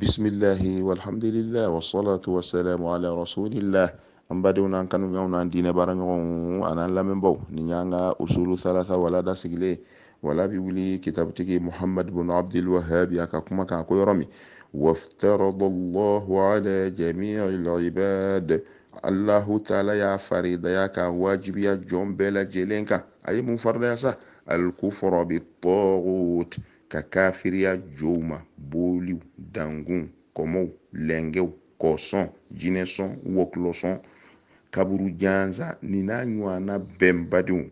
bismillahi walhamdulillah wassalatu wassalamu ala rasulillah an badenw n'an kanuɲɔgɔnw n'an diinɛ baaraɲɔgɔnw an'an lamɛnbaw ni y'an usulu thalatha wala da wala bi wuli kitabutigi muhamad bnu abdilwahabi a ka kuma kan ko yɔrɔ min waftarada ala jamii libad allahu taala y'a faridaya ka wajibiya jɔn bɛɛ lajɛlen kan mun faridaya sa alkufra bitagut ka kafiriya jow ma boliw dangun kɔmɔw lɛnkɛw kɔsɔn jinɛsɔn wɔkulɔsɔn kaburu janza ni n'a ɲɔgɔnna bɛnbadenw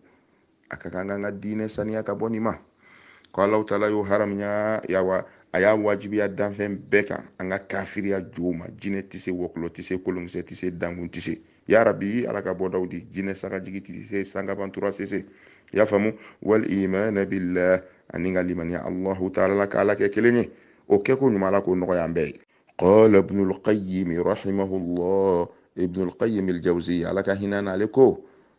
a ka kan kan ka diinɛ saniya ka bɔ nin ma ko alaw taala y'o haram yawa a y'a wajibiya danfɛn bɛɛ kan an ka kafiriya jow ma jinɛ tɛ se wɔkulɔ tɛ se kolonkisɛ tɛ se tɛ se ya rabbi ala ka bɔdaw di jinɛ sanga jigi tise sangabantura sese y'a faamu wal imana billah ani ka limaniya allahu taala la ka ala kɛ kelen ye o kɛko ɲuman ala k'o nɔgɔya an bɛɛ ye قال ابن القيم رحمه الله ابن القيم الجوزي على كهنا عليكو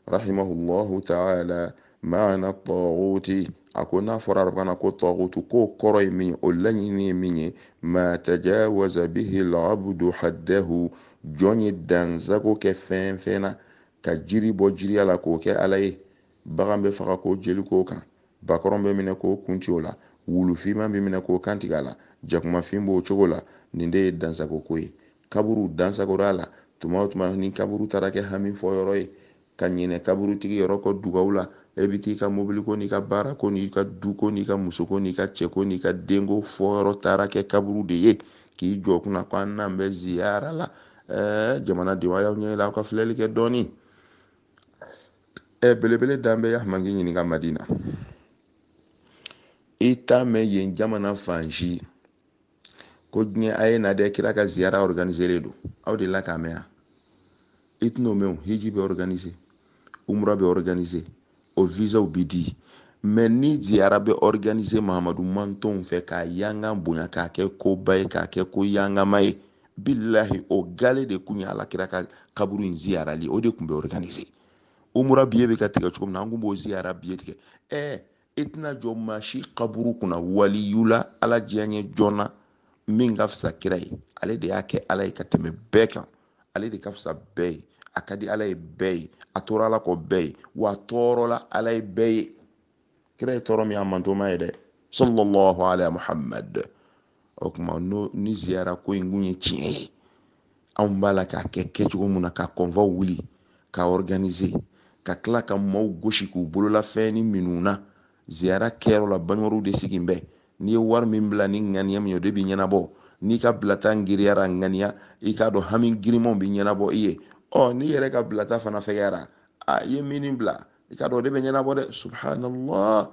رحمه الله تعالى معنى الطاغوت أكون فرار ربنا كو طاغوت كو كري من أولاني مني ما تجاوز به العبد حده jɔn ye dansago kɛ fɛn fɛn na ka jiri bɔ jiriya la k'o kɛ ala ye bagan bɛ faga k'o jeli k'o kan bakɔrɔn bɛ minɛ k'o kun o la wulufinman bɛ minɛ k'o kantigɛ a la jakumafin b'o cogo la nin de ye ko ye kaburu dansagora a la tuma o tuma ni kaburu taara kɛ hami fɔ yɔrɔ ye ka ɲinɛ kaburutigi yɔrɔ kɔ dugaw la e bɛ t'i ka mobili ko n'i ka baara ko n'i ka du ko n'i ka muso ko n'i ka cɛ ko n'i ka denko fɔyɔrɔ taara kɛ kaburu de ye k'i jɔ kunna ko an n'an bɛ ziyara la ɛɛ eh, jamanadenw y'aw ɲɛ la aw ka filɛli kɛ dɔɔni eh, belebele dan bɛ yahamange ɲininka madina i t'a mɛn yen jamana fan si ko diɲɛ a ye na dɛ kira ka ziyara organisere don aw de la k'a mɛn a i tɛn'o mɛn o hiji bɛ organise umura bɛ organise o visaw bi di mɛ ni ziyara bɛ organise mahamadu mantonw fɛ k'a yangan bonya k'a kɛ koba ye k'a kɛ ko yangama ye billahi o gale de kun ye alakira ka kaburu in ziyarali o de kun bɛ organise umura biye bɛ ka tigɛ cogo min na an kun b'o ziyara biye tigɛ ɛ i eh, tɛna jɔ maa si kaburu kunna waliyula ala diyaɲɛ joona min ka fisa kira ye ale de y'a kɛ ala ye ka tɛmɛ bɛɛ kan ale de ka fisa bɛɛ ye a ka di ala ye bɛɛ ye a tora ala kɔ bɛɛ ye wa a tɔɔrɔla ala ye bɛɛ ye kira ye tɔɔrɔ min a mantoma ye dɛ sallallahu alaihi muhammad o kuma n'o ni ziyara ko in kun ye tiɲɛ ye anw b'a la k'a kɛ kɛcogo mun na ka kɔnfɔ wuli ka organiser ka tila ka maaw gosi k'u bololafɛn ni minu na ziyara kɛyɔrɔ la bangebaw de sigin bɛ n'i ye wari min bila ni ŋaniya min ye o de bi ɲɛnabɔ n'i ka bilata giriyara ŋaniya i k'a dɔn hami girimanw bi ɲɛnabɔ i ye ɔ n'i yɛrɛ ka bilata fana fɛgɛyara a i ye min bila i k'a dɔn o de bɛ ɲɛnabɔ dɛ subhanallah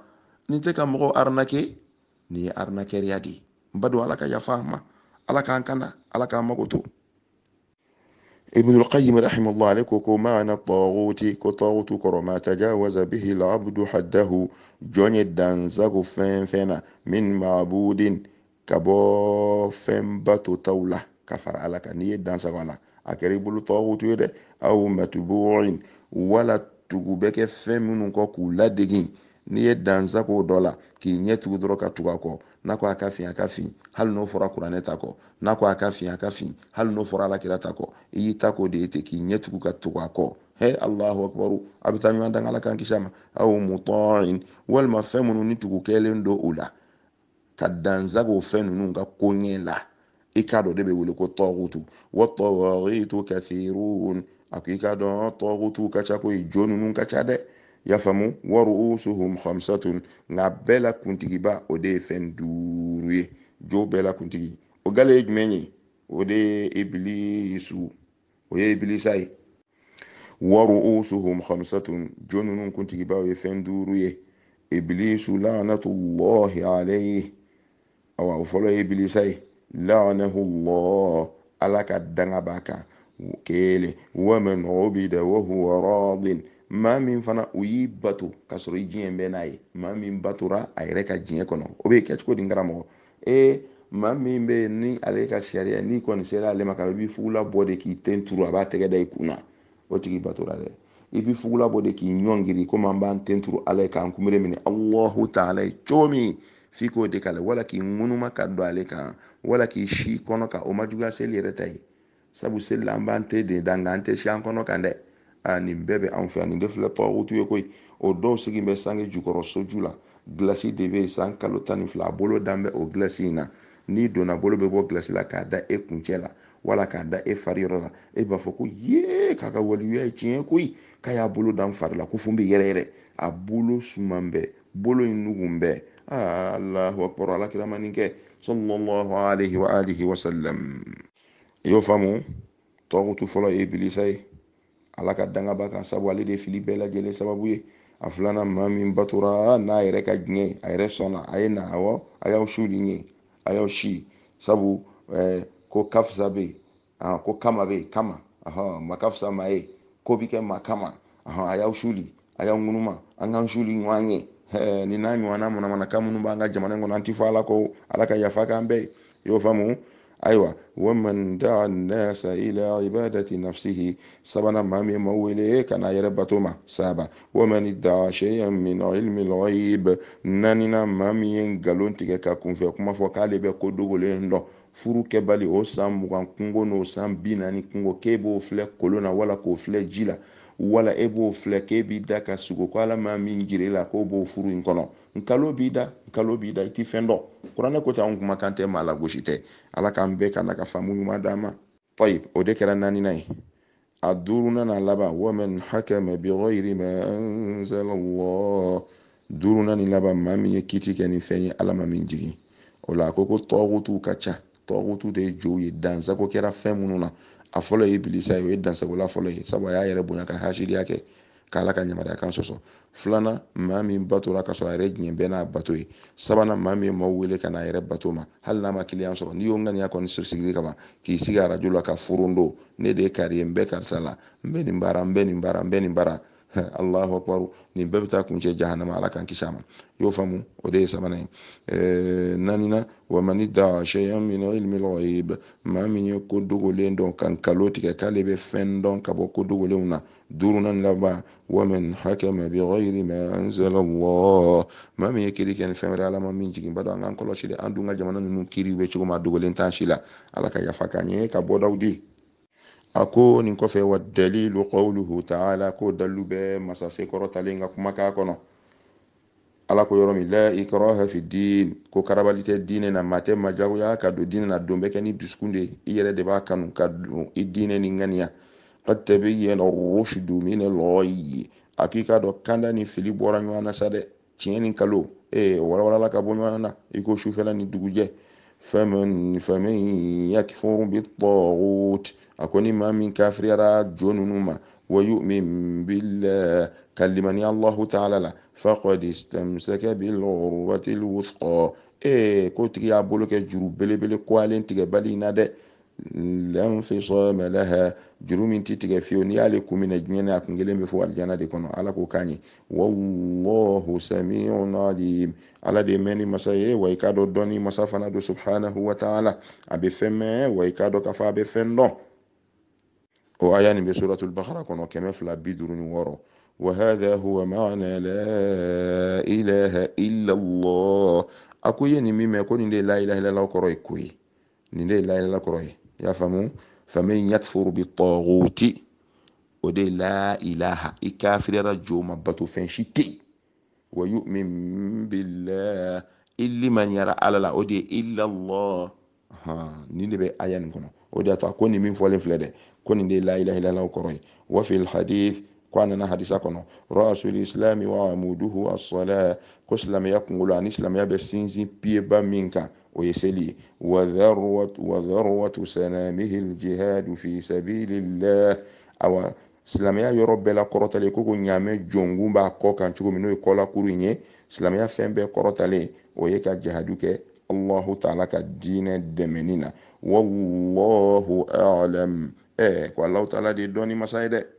nin tɛ ka mɔgɔw arnaquer nin ye arnaqueria de ye n ba don ala ka yafa ma ala k'an kana ala k'an mago ibn al-qayyim rahimahullah alayhi ko ko maana tawuti ko tawutu ko ma tajawaza bihi al-abdu haddahu jɔn dan dansago fen fena min ma'budin kabo fen batu tawla taw la ka n'i dan dansago a la a kɛra i aw matbu'in wala tugu bɛ kɛ fɛn minnu kɔ k'u ladegi n'i ye dansa k'o dɔ la k'i ɲɛ tugu dɔrɔn ka tugu a kɔ n'a ko a ka fin a ka fin hali n'o fɔra kuranɛ ta kɔ n'a ko a ka fin a ka fin hali n'o fɔra alakira ta kɔ i y'i ta k'o de ye ten k'i ɲɛ tugu ka tugu a kɔ he allahu akbaru a bɛ taa ɲɔgɔn dan ala kan kisa ma aw mutɔɔin walima fɛn minnu ni tugu kɛlen do o la ka dansago fɛn ninnu ka koɲɛ la i k'a dɔn de bɛ wele ko tɔɔgutu wa tɔɔgitu kathirun a ko i k'a dɔn tɔɔgutu ka ca koyi jo ninnu ka ca dɛ yafaamu waruusuhum khamsatun nka bɛɛ la kuntigiba o de ye fɛn duuru ye jo bɛɛ la kuntigi o gale ye jumɛn ye o de ye ibilisu o ye ibilisa ye waruusuhum khamsatun jo ninnu kuntigiba o ye fɛn duuru ye ibilisu laanatullahi alayhi awa o fɔlɔ ye ibilisa ye laanahullah ala ka danga b'a kan kelen waman ubida wahuwa radin maa min fana o y'i bato ka sɔrɔ i diɲɛ bɛɛ n'a ye maa min batora a yɛrɛ ka diɲɛ kɔnɔ o bɛ kɛ cogo di karamɔgɔ ee maa min bɛ yen ni ale ka sariya n'i kɔni sera ale ma ka i bɛ fugula bɔ de k'i ten turu a b'a tɛgɛ da i kun na o tigi batora dɛ i bɛ fugula bɔ de k'i ɲɔngiri komi an b'an ten turu ala ye k'an kunbere minɛ alahu taala ye cogo min f'i k'o de k'a wala k'i ŋunuma ka don ale kan wala k'i si kɔnɔ kan o ma juguya seli yɛrɛ ta ye sabu seli la an b'an te den da nka an tɛ si an kɔnɔ kan dɛ ani nin bɛɛ bɛ anw fɛ yan nin de filɛ tɔgɔtu ye koyi o dɔw sigin bɛ sange jukɔrɔ soju la gilasi de bɛ yen san kalo tan ni fila a bolo dan bɛ o gilasi in na n'i donna bolo bɛ bɔ gilasi la k'a da e kuncɛ la wala k'a da e fari yɔrɔ la e b'a fɔ ko ye k'a ka waleya ye tiɲɛ koyi k'a y'a bolo dan fari la ko fun bɛ yɛrɛ yɛrɛ a bolo suman bɛɛ bolo in nugun bɛɛ aa alahu akbar alakiramanin kɛ sallallahu alaihi wa alihi wa sallam i y'o faamu tɔgɔtu fɔlɔ ye ibilisa ye ala ka danga ba kan sabu ale de ye fili bɛɛ lajɛlen sababu ye a filanan maa min batora n'a yɛrɛ ka diɲɛ a yɛrɛ sɔnna a ye na awɔ a y'aw su de ɲɛ a y'aw si sabu eh, ko kafisa bɛ yen ah, ko kama bɛ yen kama ahɔn ma kafisa ma ye ko bi kɛ ma kama ahɔn a y'aw su de a y'aw ŋunuma an k'an su de ɲɔgɔn ye ɛɛ nin n'a ɲɔgɔnna manamanakan minnu b'an ka jamana in kɔnɔ an ti fɔ ala ko ala ka yafa k'an bɛɛ ye i y'o faamu aywa waman daa nnasa ila ibadati nafsihi sabana maa min ma wele ka n'a saba waman idaa shay'an min ilmi lghayb nanina maa min ye ngalon tigɛ ka kunfɛ kuma fɔ k'ale bɛ ko dogolen dɔn furu kɛbali o san mugan kungo n'o san bi naani kungo k'e b'o filɛ kolon na wala k'o filɛ ji la wala e b'o filɛ k'e b'i da ka sugo ko ala ma min jiri la k'o b'o furu in kɔnɔ nkalo b'i da nkalo b'i da i ti fɛn dɔn kuranɛ ko tɛ anw kumakan tɛ maa la gosi tɛ ala k'an bɛɛ ka na ka faamu ɲuman d'an ma tayib o de kɛra naaninan ye a duurunan n'a laban waman hakama yiri mɛ anzala wɔɔ duurunan ni laban maa min ye kiti kɛ ni fɛn ye ala ma min jigi o la a ko ko tɔgɔtuw ka ca tɔgɔtu de ye jow ye dansago kɛra fɛn minnu na a fɔlɔ ye bilisa ye o ye dansagola fɔlɔ ye sabu a y'a yɛrɛ bonya ka hasidiya kɛ k'ala ka yamaruya kan sɔsɔ filanan maa min batora ka sɔrɔ a yɛrɛ diɲɛ bɛɛ n'a bato ye sabanan maa min ye maaw wele ka n'a yɛrɛ bato ma hali n'a ma kiliyan sɔrɔ n'i y'o ŋaniya kɔni sigi kama k'i sigi arajo la ka forondo ne de ye kari ye n bɛ karisa la n bɛ nin baara n bɛ nin baara n bɛ nin baara allahu akbar ni bɛɛ bɛ taa kun cɛ jahanama ala kan kisa ma y'o faamu o de ye sabanan eh, ye naanina wa mani da shay'an min ilmi al-ghaib maa min ye ko dogolen dɔn ka nkalon tigɛ k'ale bɛ fɛn dɔn ka bɔ ko dogolenw na duurunan laban wa man hakama bi ghayri ma anzala allah maa min ye kiri kɛ ni fɛn wɛrɛ ala ma min jigin bado dɔn an k'an kɔlɔsi dɛ an dun ka jamana ninnu kiriw bɛ cogo min dogolen t'an si la ala ka yafa k'an ye ka bɔdaw di a ko nin kɔfɛ wa dalilu qawluhu ta'ala ko dalilu bɛ masase kɔrɔtalen ka kuma k'a kɔnɔ ala ko yɔrɔ min la ikraha fi din ko karabali tɛ diinɛ na maa majagoya ka don diinɛ na don bɛ kɛ ni dusukun de i yɛrɛ de b'a kanu ka don i diinɛ ni ŋaniya qad tabayyana rushdu min al a k'i k'a dɔn kanda ni fili bɔra ɲɔgɔn na sa dɛ tiɲɛ ni kalo ee walawalala ka bɔ ɲɔgɔn na i ko sufɛla ni dugujɛ faman faman yakfur bit-taghut a ko ni maa min kafiriyara jo ninnu ma wa yu'min billah kalimani allahu taala la faqad istamsaka bilurwati lwuthqa ee ko tigi y'a bolo kɛ juru belebele koalen tigɛ bali na dɛ lanfisama laha juru min ti tigɛ fiyewu n'i y'ale kun minɛ diɲɛ a kun kelen bɛ fɔ alijana de kɔnɔ ala ko k'an ye wallahu samiun alim ala de ye mɛnni masa ye wa i k'a dɔn dɔnni masa fana don subhanahu wa taala a bɛ fɛn mɛn wa i k'a dɔn k'a fɔ a bɛ fɛn dɔn وآيان بسورة البقرة bɛ suratul لا بيدرون ورو وهذا هو معنى لا إله إلا الله أكو يني ما يكون لا إله إلا الله كروي كوي لا إله إلا الله كروي يا فمو فمن يكفر بالطاغوت ودي لا إله إكافر رجو مبتو فنشتي ويؤمن بالله إلا من يرى على لا ودي إلا الله nin de bɛ aya nin kɔnɔ o de y'a to a ko nin min fɔlen filɛ dɛ ko nin de ye layilayilayilaw kɔrɔ ye wafil hadith ko a nana hadisa kɔnɔ rasul islam wa amuduhu asala ko silamɛya kunkolo ani silamɛya bɛ sinsin piyeba min kan o ye seli ye wadharwatu sanamihi ljihadu fi sabilillah awa silamɛya yɔrɔ bɛɛ la kɔrɔtalen ko ko ɲaamɛ jɔnkun b'a kɔ kan cogo min n'o ye kɔlakuru in ye silamɛya fɛn bɛɛ kɔrɔtalen o ye ka jihadu kɛ Allahu taala ka diinɛ dɛmɛni na wallahu alam ɛɛ eh, ko Alahu taala de ye masa ye dɛ